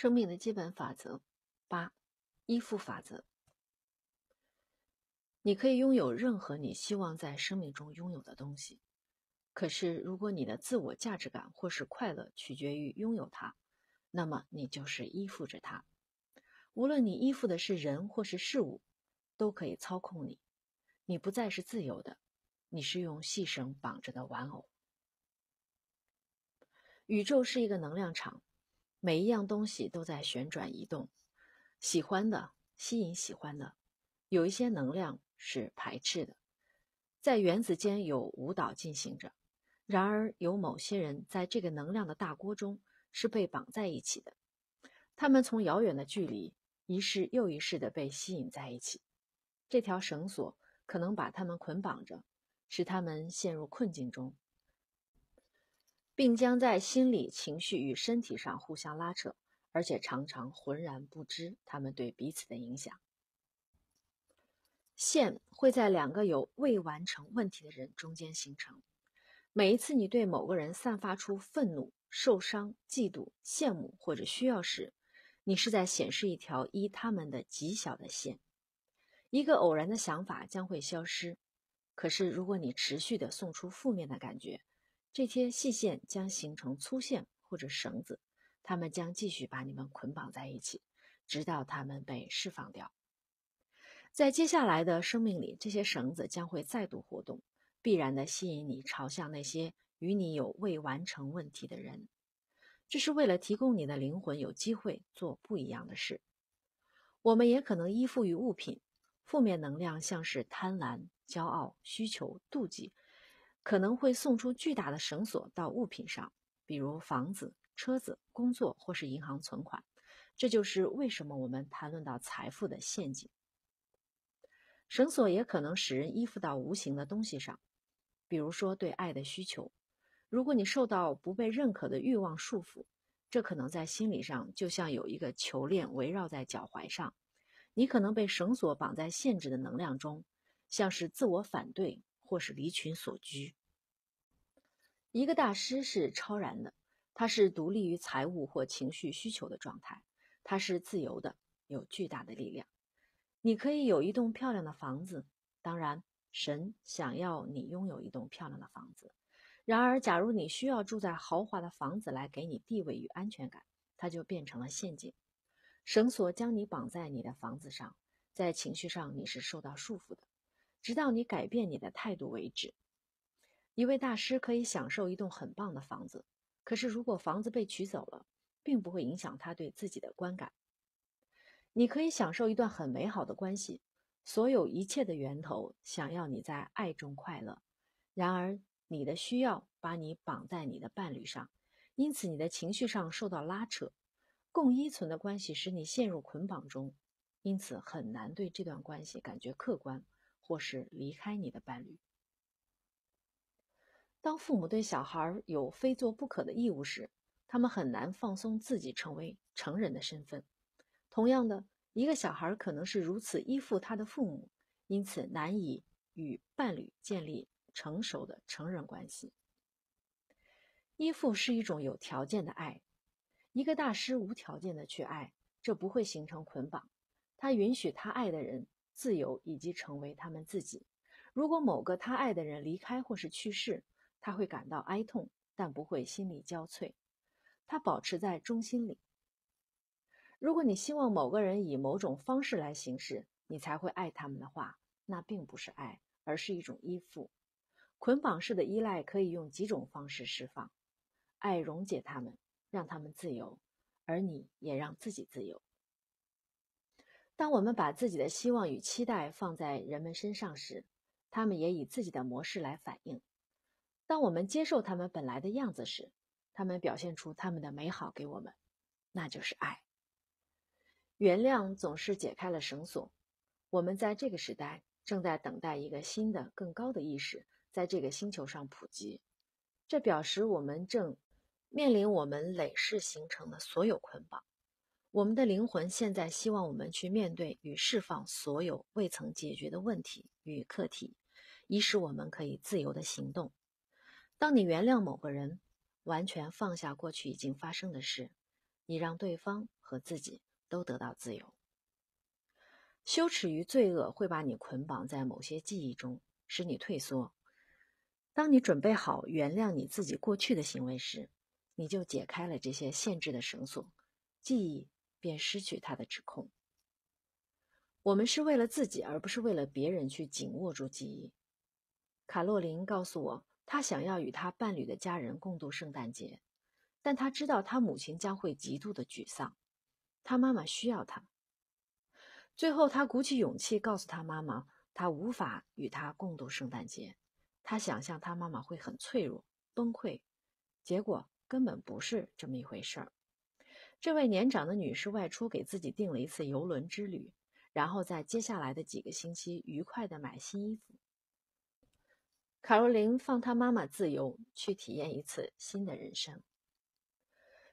生命的基本法则八：依附法则。你可以拥有任何你希望在生命中拥有的东西，可是如果你的自我价值感或是快乐取决于拥有它，那么你就是依附着它。无论你依附的是人或是事物，都可以操控你。你不再是自由的，你是用细绳绑着的玩偶。宇宙是一个能量场。每一样东西都在旋转移动，喜欢的吸引喜欢的，有一些能量是排斥的，在原子间有舞蹈进行着。然而，有某些人在这个能量的大锅中是被绑在一起的，他们从遥远的距离，一世又一世地被吸引在一起。这条绳索可能把他们捆绑着，使他们陷入困境中。并将在心理、情绪与身体上互相拉扯，而且常常浑然不知他们对彼此的影响。线会在两个有未完成问题的人中间形成。每一次你对某个人散发出愤怒、受伤、嫉妒、羡慕或者需要时，你是在显示一条依他们的极小的线。一个偶然的想法将会消失，可是如果你持续的送出负面的感觉。这些细线将形成粗线或者绳子，它们将继续把你们捆绑在一起，直到它们被释放掉。在接下来的生命里，这些绳子将会再度活动，必然的吸引你朝向那些与你有未完成问题的人。这是为了提供你的灵魂有机会做不一样的事。我们也可能依附于物品，负面能量像是贪婪、骄傲、需求、妒忌。可能会送出巨大的绳索到物品上，比如房子、车子、工作或是银行存款。这就是为什么我们谈论到财富的陷阱。绳索也可能使人依附到无形的东西上，比如说对爱的需求。如果你受到不被认可的欲望束缚，这可能在心理上就像有一个球链围绕在脚踝上。你可能被绳索绑在限制的能量中，像是自我反对或是离群所居。一个大师是超然的，他是独立于财务或情绪需求的状态，他是自由的，有巨大的力量。你可以有一栋漂亮的房子，当然，神想要你拥有一栋漂亮的房子。然而，假如你需要住在豪华的房子来给你地位与安全感，它就变成了陷阱，绳索将你绑在你的房子上，在情绪上你是受到束缚的，直到你改变你的态度为止。一位大师可以享受一栋很棒的房子，可是如果房子被取走了，并不会影响他对自己的观感。你可以享受一段很美好的关系，所有一切的源头想要你在爱中快乐。然而，你的需要把你绑在你的伴侣上，因此你的情绪上受到拉扯。共依存的关系使你陷入捆绑中，因此很难对这段关系感觉客观，或是离开你的伴侣。当父母对小孩有非做不可的义务时，他们很难放松自己，成为成人的身份。同样的，一个小孩可能是如此依附他的父母，因此难以与伴侣建立成熟的成人关系。依附是一种有条件的爱。一个大师无条件的去爱，这不会形成捆绑。他允许他爱的人自由，以及成为他们自己。如果某个他爱的人离开或是去世，他会感到哀痛，但不会心力交瘁。他保持在中心里。如果你希望某个人以某种方式来行事，你才会爱他们的话，那并不是爱，而是一种依附、捆绑式的依赖。可以用几种方式释放爱，溶解他们，让他们自由，而你也让自己自由。当我们把自己的希望与期待放在人们身上时，他们也以自己的模式来反应。当我们接受他们本来的样子时，他们表现出他们的美好给我们，那就是爱。原谅总是解开了绳索。我们在这个时代正在等待一个新的、更高的意识在这个星球上普及。这表示我们正面临我们累世形成的所有捆绑。我们的灵魂现在希望我们去面对与释放所有未曾解决的问题与课题，以使我们可以自由的行动。当你原谅某个人，完全放下过去已经发生的事，你让对方和自己都得到自由。羞耻与罪恶会把你捆绑在某些记忆中，使你退缩。当你准备好原谅你自己过去的行为时，你就解开了这些限制的绳索，记忆便失去它的指控。我们是为了自己，而不是为了别人去紧握住记忆。卡洛琳告诉我。他想要与他伴侣的家人共度圣诞节，但他知道他母亲将会极度的沮丧。他妈妈需要他。最后，他鼓起勇气告诉他妈妈，他无法与他共度圣诞节。他想象他妈妈会很脆弱、崩溃，结果根本不是这么一回事儿。这位年长的女士外出给自己订了一次游轮之旅，然后在接下来的几个星期愉快地买新衣服。卡洛琳放她妈妈自由，去体验一次新的人生。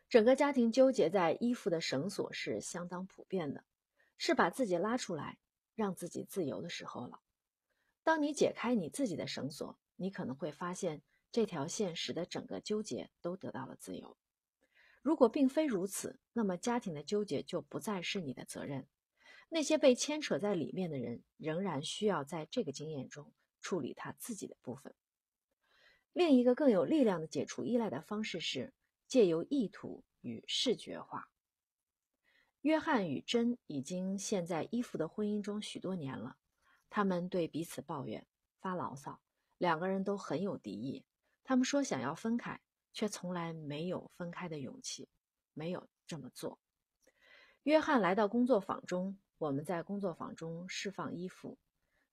整个家庭纠结在衣服的绳索是相当普遍的，是把自己拉出来，让自己自由的时候了。当你解开你自己的绳索，你可能会发现这条线使得整个纠结都得到了自由。如果并非如此，那么家庭的纠结就不再是你的责任。那些被牵扯在里面的人仍然需要在这个经验中。处理他自己的部分。另一个更有力量的解除依赖的方式是借由意图与视觉化。约翰与珍已经陷在依附的婚姻中许多年了，他们对彼此抱怨、发牢骚，两个人都很有敌意。他们说想要分开，却从来没有分开的勇气，没有这么做。约翰来到工作坊中，我们在工作坊中释放依附。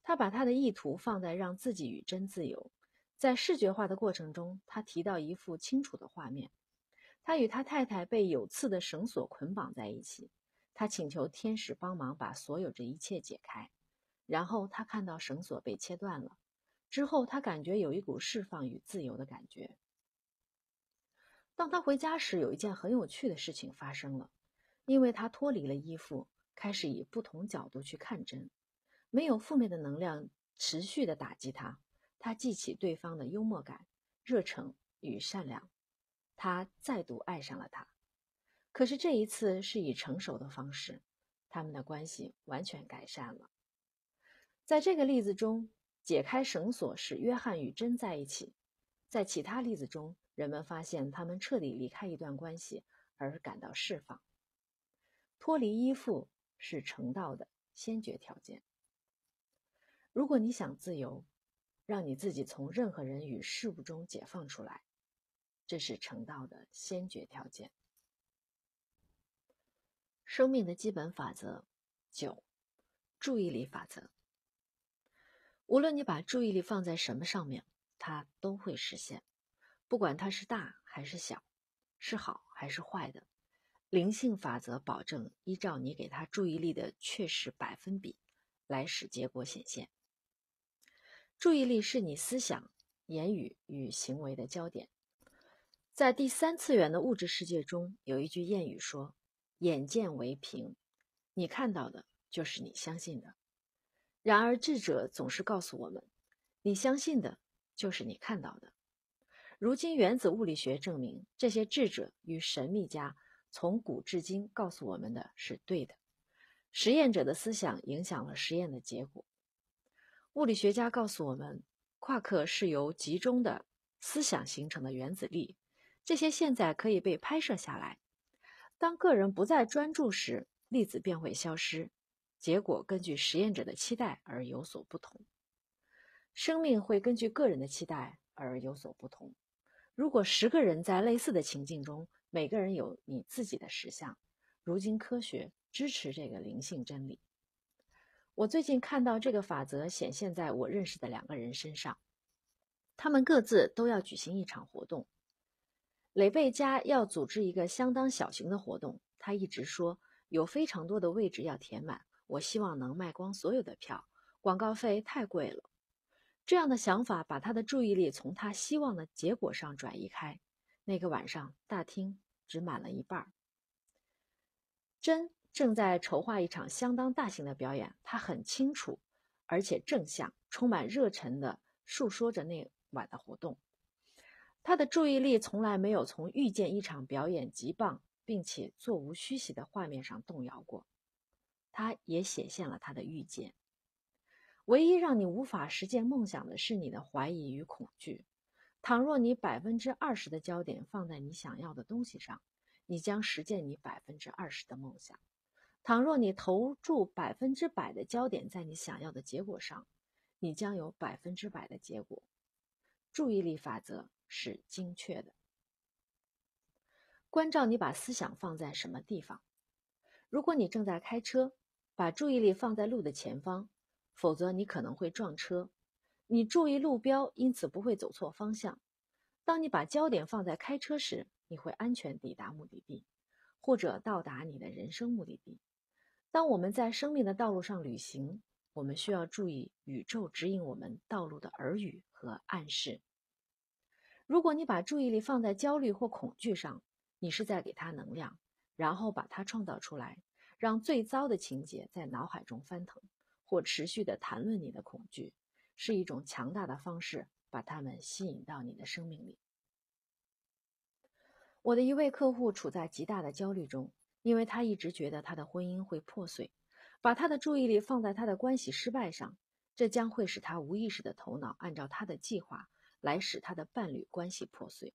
他把他的意图放在让自己与真自由。在视觉化的过程中，他提到一幅清楚的画面：他与他太太被有刺的绳索捆绑在一起。他请求天使帮忙把所有这一切解开。然后他看到绳索被切断了。之后他感觉有一股释放与自由的感觉。当他回家时，有一件很有趣的事情发生了，因为他脱离了衣服，开始以不同角度去看真。没有负面的能量持续的打击他，他记起对方的幽默感、热诚与善良，他再度爱上了他。可是这一次是以成熟的方式，他们的关系完全改善了。在这个例子中，解开绳索使约翰与珍在一起。在其他例子中，人们发现他们彻底离开一段关系而感到释放，脱离依附是成道的先决条件。如果你想自由，让你自己从任何人与事物中解放出来，这是成道的先决条件。生命的基本法则九：注意力法则。无论你把注意力放在什么上面，它都会实现。不管它是大还是小，是好还是坏的，灵性法则保证依照你给他注意力的确实百分比来使结果显现。注意力是你思想、言语与行为的焦点。在第三次元的物质世界中，有一句谚语说：“眼见为凭，你看到的就是你相信的。”然而，智者总是告诉我们：“你相信的就是你看到的。”如今，原子物理学证明，这些智者与神秘家从古至今告诉我们的是对的。实验者的思想影响了实验的结果。物理学家告诉我们，夸克是由集中的思想形成的原子粒，这些现在可以被拍摄下来。当个人不再专注时，粒子便会消失。结果根据实验者的期待而有所不同。生命会根据个人的期待而有所不同。如果十个人在类似的情境中，每个人有你自己的实相。如今科学支持这个灵性真理。我最近看到这个法则显现在我认识的两个人身上，他们各自都要举行一场活动。雷贝加要组织一个相当小型的活动，他一直说有非常多的位置要填满，我希望能卖光所有的票，广告费太贵了。这样的想法把他的注意力从他希望的结果上转移开。那个晚上，大厅只满了一半。真。正在筹划一场相当大型的表演，他很清楚，而且正向充满热忱地述说着那晚的活动。他的注意力从来没有从遇见一场表演极棒并且座无虚席的画面上动摇过。他也显现了他的预见。唯一让你无法实现梦想的是你的怀疑与恐惧。倘若你百分之二十的焦点放在你想要的东西上，你将实现你百分之二十的梦想。倘若你投注百分之百的焦点在你想要的结果上，你将有百分之百的结果。注意力法则是精确的。关照你把思想放在什么地方。如果你正在开车，把注意力放在路的前方，否则你可能会撞车。你注意路标，因此不会走错方向。当你把焦点放在开车时，你会安全抵达目的地，或者到达你的人生目的地。当我们在生命的道路上旅行，我们需要注意宇宙指引我们道路的耳语和暗示。如果你把注意力放在焦虑或恐惧上，你是在给它能量，然后把它创造出来，让最糟的情节在脑海中翻腾，或持续地谈论你的恐惧，是一种强大的方式，把它们吸引到你的生命里。我的一位客户处在极大的焦虑中。因为他一直觉得他的婚姻会破碎，把他的注意力放在他的关系失败上，这将会使他无意识的头脑按照他的计划来使他的伴侣关系破碎。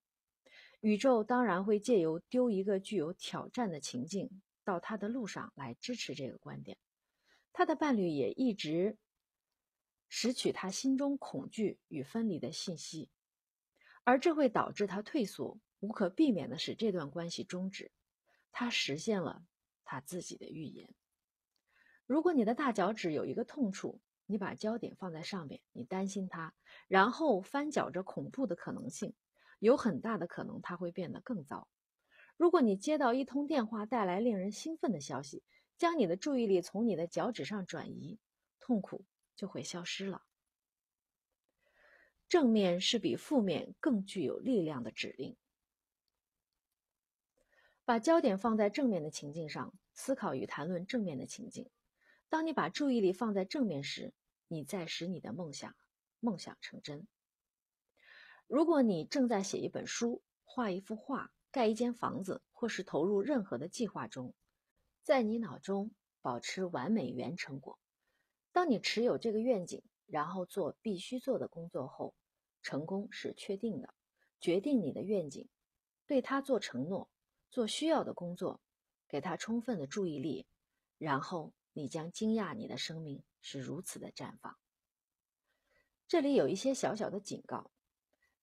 宇宙当然会借由丢一个具有挑战的情境到他的路上来支持这个观点。他的伴侣也一直拾取他心中恐惧与分离的信息，而这会导致他退缩，无可避免的使这段关系终止。他实现了他自己的预言。如果你的大脚趾有一个痛处，你把焦点放在上面，你担心它，然后翻搅着恐怖的可能性，有很大的可能它会变得更糟。如果你接到一通电话带来令人兴奋的消息，将你的注意力从你的脚趾上转移，痛苦就会消失了。正面是比负面更具有力量的指令。把焦点放在正面的情境上，思考与谈论正面的情境。当你把注意力放在正面时，你在使你的梦想梦想成真。如果你正在写一本书、画一幅画、盖一间房子，或是投入任何的计划中，在你脑中保持完美原成果。当你持有这个愿景，然后做必须做的工作后，成功是确定的。决定你的愿景，对它做承诺。做需要的工作，给他充分的注意力，然后你将惊讶你的生命是如此的绽放。这里有一些小小的警告：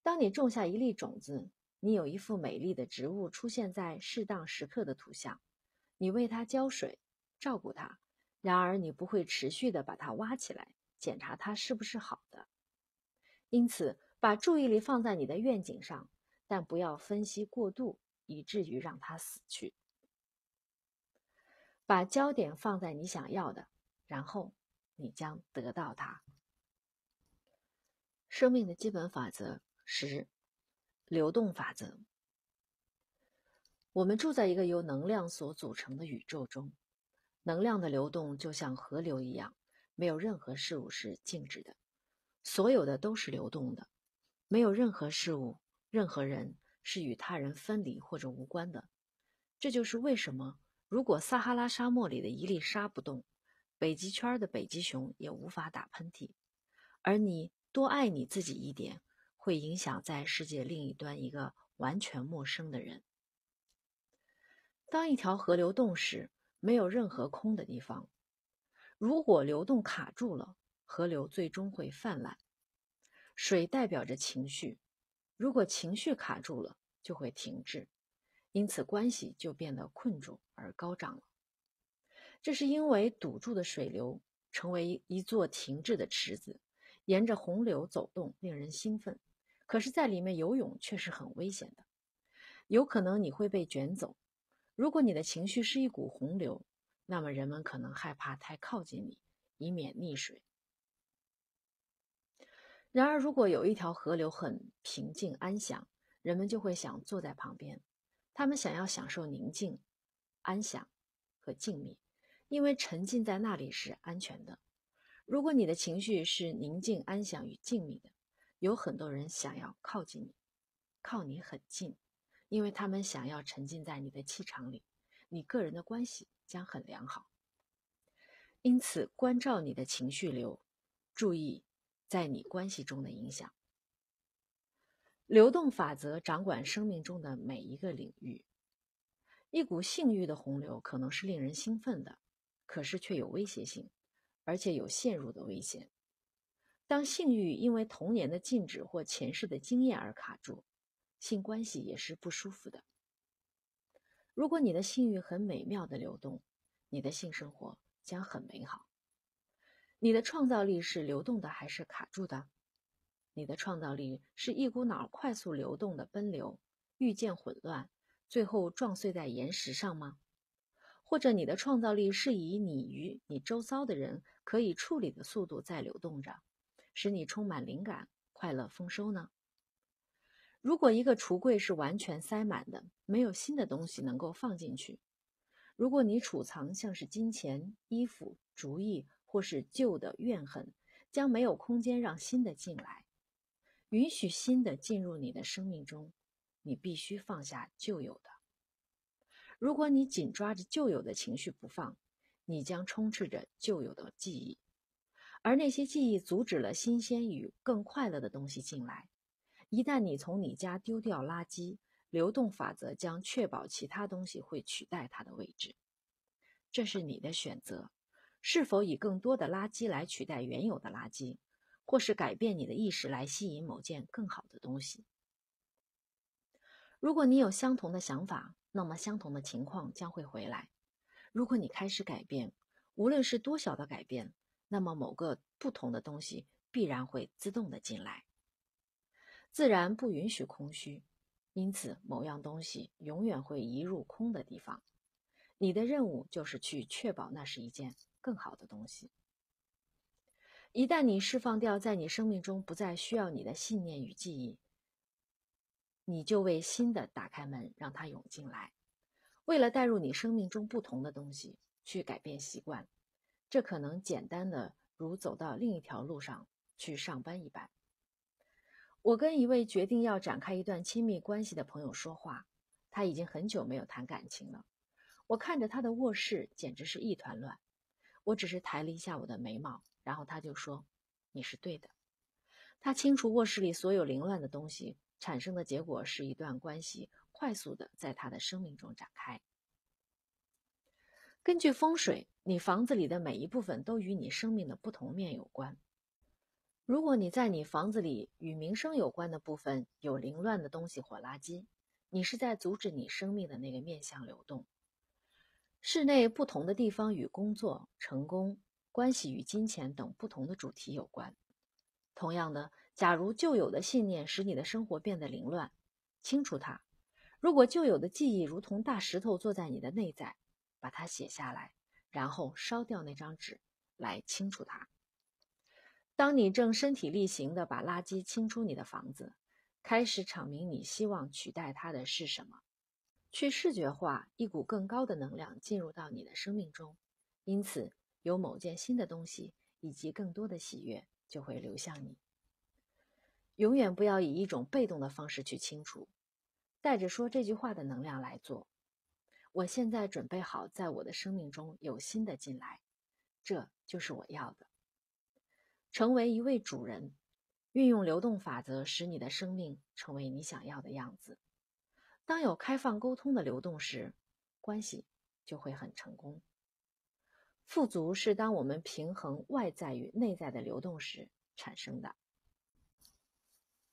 当你种下一粒种子，你有一幅美丽的植物出现在适当时刻的图像，你为它浇水，照顾它。然而，你不会持续的把它挖起来检查它是不是好的。因此，把注意力放在你的愿景上，但不要分析过度。以至于让他死去。把焦点放在你想要的，然后你将得到它。生命的基本法则十：流动法则。我们住在一个由能量所组成的宇宙中，能量的流动就像河流一样，没有任何事物是静止的，所有的都是流动的，没有任何事物、任何人。是与他人分离或者无关的。这就是为什么，如果撒哈拉沙漠里的一粒沙不动，北极圈的北极熊也无法打喷嚏。而你多爱你自己一点，会影响在世界另一端一个完全陌生的人。当一条河流动时，没有任何空的地方。如果流动卡住了，河流最终会泛滥。水代表着情绪。如果情绪卡住了，就会停滞，因此关系就变得困住而高涨了。这是因为堵住的水流成为一座停滞的池子，沿着洪流走动令人兴奋，可是，在里面游泳却是很危险的。有可能你会被卷走。如果你的情绪是一股洪流，那么人们可能害怕太靠近你，以免溺水。然而，如果有一条河流很平静安详，人们就会想坐在旁边。他们想要享受宁静、安详和静谧，因为沉浸在那里是安全的。如果你的情绪是宁静、安详与静谧的，有很多人想要靠近你，靠你很近，因为他们想要沉浸在你的气场里。你个人的关系将很良好。因此，关照你的情绪流，注意。在你关系中的影响，流动法则掌管生命中的每一个领域。一股性欲的洪流可能是令人兴奋的，可是却有威胁性，而且有陷入的危险。当性欲因为童年的禁止或前世的经验而卡住，性关系也是不舒服的。如果你的性欲很美妙的流动，你的性生活将很美好。你的创造力是流动的还是卡住的？你的创造力是一股脑快速流动的奔流，遇见混乱，最后撞碎在岩石上吗？或者你的创造力是以你与你周遭的人可以处理的速度在流动着，使你充满灵感、快乐、丰收呢？如果一个橱柜是完全塞满的，没有新的东西能够放进去；如果你储藏像是金钱、衣服、主意，或是旧的怨恨，将没有空间让新的进来。允许新的进入你的生命中，你必须放下旧有的。如果你紧抓着旧有的情绪不放，你将充斥着旧有的记忆，而那些记忆阻止了新鲜与更快乐的东西进来。一旦你从你家丢掉垃圾，流动法则将确保其他东西会取代它的位置。这是你的选择。是否以更多的垃圾来取代原有的垃圾，或是改变你的意识来吸引某件更好的东西？如果你有相同的想法，那么相同的情况将会回来。如果你开始改变，无论是多小的改变，那么某个不同的东西必然会自动的进来。自然不允许空虚，因此某样东西永远会移入空的地方。你的任务就是去确保那是一件。更好的东西。一旦你释放掉在你生命中不再需要你的信念与记忆，你就为新的打开门，让它涌进来。为了带入你生命中不同的东西，去改变习惯，这可能简单的如走到另一条路上去上班一般。我跟一位决定要展开一段亲密关系的朋友说话，他已经很久没有谈感情了。我看着他的卧室，简直是一团乱。我只是抬了一下我的眉毛，然后他就说：“你是对的。”他清除卧室里所有凌乱的东西，产生的结果是一段关系快速的在他的生命中展开。根据风水，你房子里的每一部分都与你生命的不同面有关。如果你在你房子里与名声有关的部分有凌乱的东西或垃圾，你是在阻止你生命的那个面向流动。室内不同的地方与工作、成功、关系与金钱等不同的主题有关。同样的，假如旧有的信念使你的生活变得凌乱，清除它；如果旧有的记忆如同大石头坐在你的内在，把它写下来，然后烧掉那张纸来清除它。当你正身体力行地把垃圾清出你的房子，开始阐明你希望取代它的是什么。去视觉化，一股更高的能量进入到你的生命中，因此有某件新的东西以及更多的喜悦就会流向你。永远不要以一种被动的方式去清除，带着说这句话的能量来做。我现在准备好，在我的生命中有新的进来，这就是我要的。成为一位主人，运用流动法则，使你的生命成为你想要的样子。当有开放沟通的流动时，关系就会很成功。富足是当我们平衡外在与内在的流动时产生的。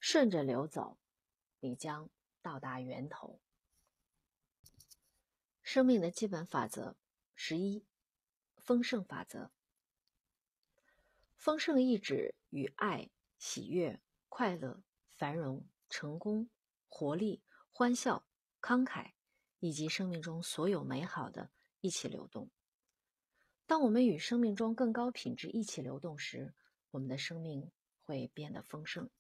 顺着流走，你将到达源头。生命的基本法则十一：丰盛法则。丰盛意指与爱、喜悦、快乐、繁荣、成功、活力。欢笑、慷慨，以及生命中所有美好的一起流动。当我们与生命中更高品质一起流动时，我们的生命会变得丰盛。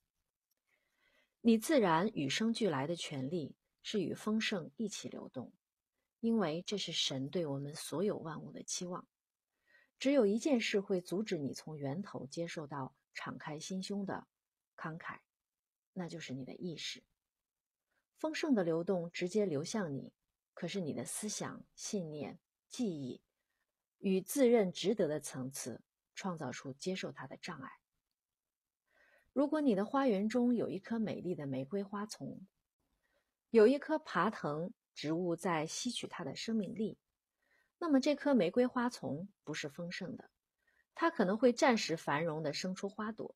你自然与生俱来的权利是与丰盛一起流动，因为这是神对我们所有万物的期望。只有一件事会阻止你从源头接受到敞开心胸的慷慨，那就是你的意识。丰盛的流动直接流向你，可是你的思想、信念、记忆与自认值得的层次，创造出接受它的障碍。如果你的花园中有一棵美丽的玫瑰花丛，有一棵爬藤植物在吸取它的生命力，那么这棵玫瑰花丛不是丰盛的，它可能会暂时繁荣的生出花朵，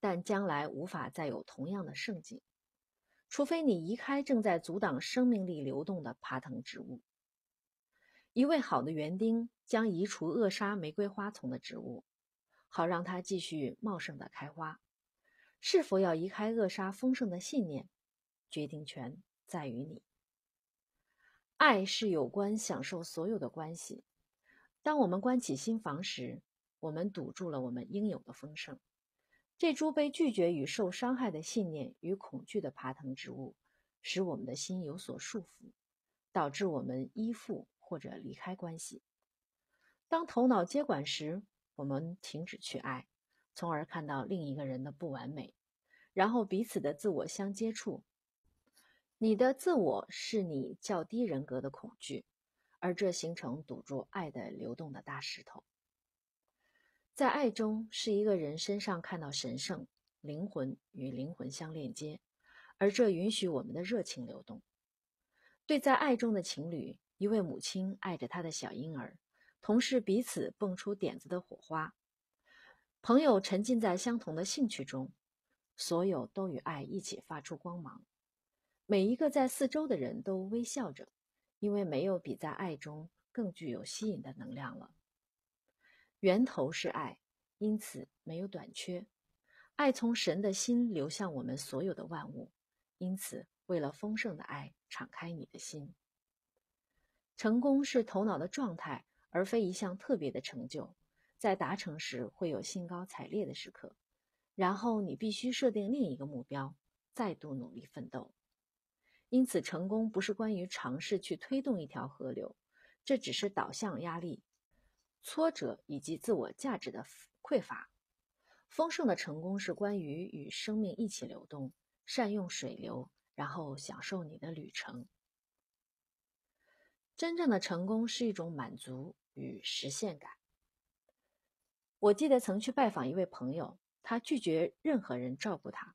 但将来无法再有同样的盛景。除非你移开正在阻挡生命力流动的爬藤植物，一位好的园丁将移除扼杀玫瑰花丛的植物，好让它继续茂盛的开花。是否要移开扼杀丰盛的信念，决定权在于你。爱是有关享受所有的关系。当我们关起心房时，我们堵住了我们应有的丰盛。这株被拒绝与受伤害的信念与恐惧的爬藤植物，使我们的心有所束缚，导致我们依附或者离开关系。当头脑接管时，我们停止去爱，从而看到另一个人的不完美，然后彼此的自我相接触。你的自我是你较低人格的恐惧，而这形成堵住爱的流动的大石头。在爱中，是一个人身上看到神圣灵魂与灵魂相链接，而这允许我们的热情流动。对在爱中的情侣，一位母亲爱着她的小婴儿，同事彼此蹦出点子的火花，朋友沉浸在相同的兴趣中，所有都与爱一起发出光芒。每一个在四周的人都微笑着，因为没有比在爱中更具有吸引的能量了。源头是爱，因此没有短缺。爱从神的心流向我们所有的万物，因此为了丰盛的爱，敞开你的心。成功是头脑的状态，而非一项特别的成就。在达成时会有兴高采烈的时刻，然后你必须设定另一个目标，再度努力奋斗。因此，成功不是关于尝试去推动一条河流，这只是导向压力。挫折以及自我价值的匮乏。丰盛的成功是关于与生命一起流动，善用水流，然后享受你的旅程。真正的成功是一种满足与实现感。我记得曾去拜访一位朋友，他拒绝任何人照顾他，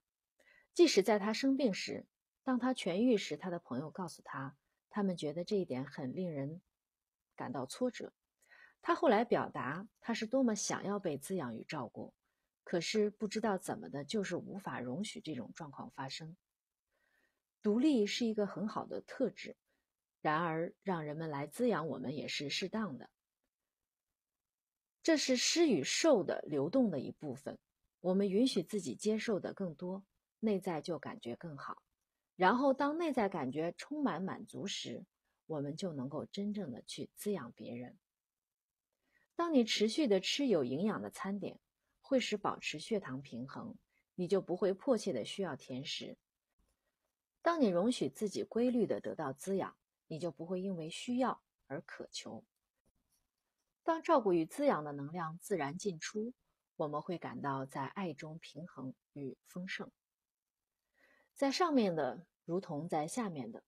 即使在他生病时，当他痊愈时，他的朋友告诉他，他们觉得这一点很令人感到挫折。他后来表达，他是多么想要被滋养与照顾，可是不知道怎么的，就是无法容许这种状况发生。独立是一个很好的特质，然而让人们来滋养我们也是适当的。这是施与受的流动的一部分。我们允许自己接受的更多，内在就感觉更好。然后当内在感觉充满满足时，我们就能够真正的去滋养别人。当你持续的吃有营养的餐点，会使保持血糖平衡，你就不会迫切的需要甜食。当你容许自己规律的得到滋养，你就不会因为需要而渴求。当照顾与滋养的能量自然进出，我们会感到在爱中平衡与丰盛。在上面的，如同在下面的。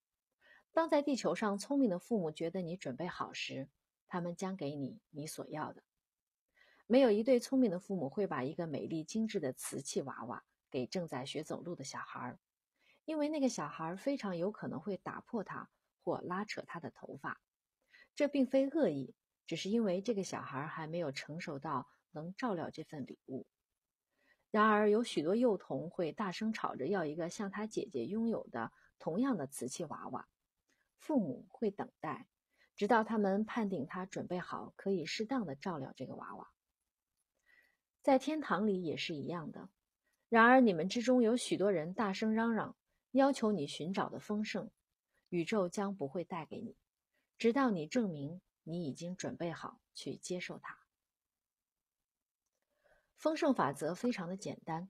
当在地球上聪明的父母觉得你准备好时。他们将给你你所要的。没有一对聪明的父母会把一个美丽精致的瓷器娃娃给正在学走路的小孩，因为那个小孩非常有可能会打破它或拉扯它的头发。这并非恶意，只是因为这个小孩还没有成熟到能照料这份礼物。然而，有许多幼童会大声吵着要一个像他姐姐拥有的同样的瓷器娃娃。父母会等待。直到他们判定他准备好，可以适当的照料这个娃娃，在天堂里也是一样的。然而你们之中有许多人大声嚷嚷，要求你寻找的丰盛，宇宙将不会带给你，直到你证明你已经准备好去接受它。丰盛法则非常的简单，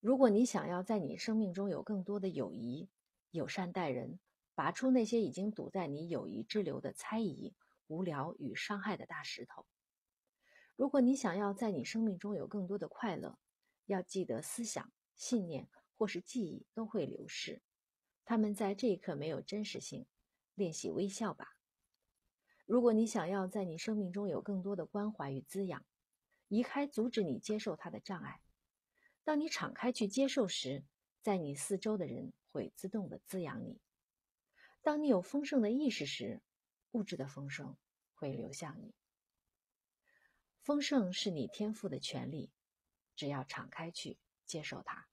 如果你想要在你生命中有更多的友谊，友善待人。拔出那些已经堵在你友谊之流的猜疑、无聊与伤害的大石头。如果你想要在你生命中有更多的快乐，要记得思想、信念或是记忆都会流失，他们在这一刻没有真实性。练习微笑吧。如果你想要在你生命中有更多的关怀与滋养，移开阻止你接受它的障碍。当你敞开去接受时，在你四周的人会自动的滋养你。当你有丰盛的意识时，物质的丰盛会流向你。丰盛是你天赋的权利，只要敞开去接受它。